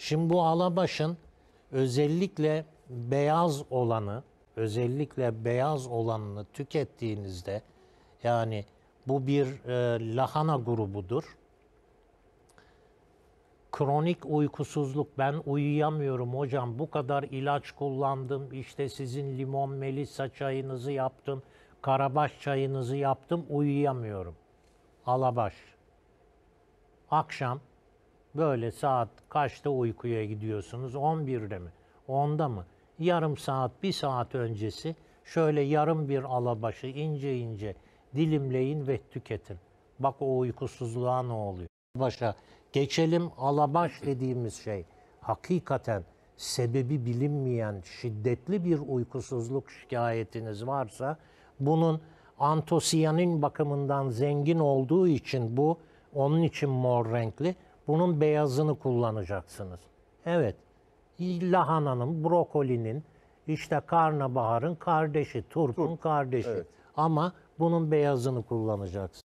Şimdi bu alabaşın özellikle beyaz olanı, özellikle beyaz olanını tükettiğinizde yani bu bir e, lahana grubudur. Kronik uykusuzluk, ben uyuyamıyorum hocam bu kadar ilaç kullandım, işte sizin limon melisa çayınızı yaptım, karabaş çayınızı yaptım, uyuyamıyorum. Alabaş. Akşam Böyle saat kaçta uykuya gidiyorsunuz? 11'de mi? 10'da mı? Yarım saat, bir saat öncesi şöyle yarım bir alabaşı ince ince dilimleyin ve tüketin. Bak o uykusuzluğa ne oluyor? Başa geçelim alabaş dediğimiz şey hakikaten sebebi bilinmeyen şiddetli bir uykusuzluk şikayetiniz varsa bunun antosiyanin bakımından zengin olduğu için bu onun için mor renkli bunun beyazını kullanacaksınız. Evet, lahananın, brokolinin, işte karnabaharın kardeşi, turpun Turp. kardeşi. Evet. Ama bunun beyazını kullanacaksınız.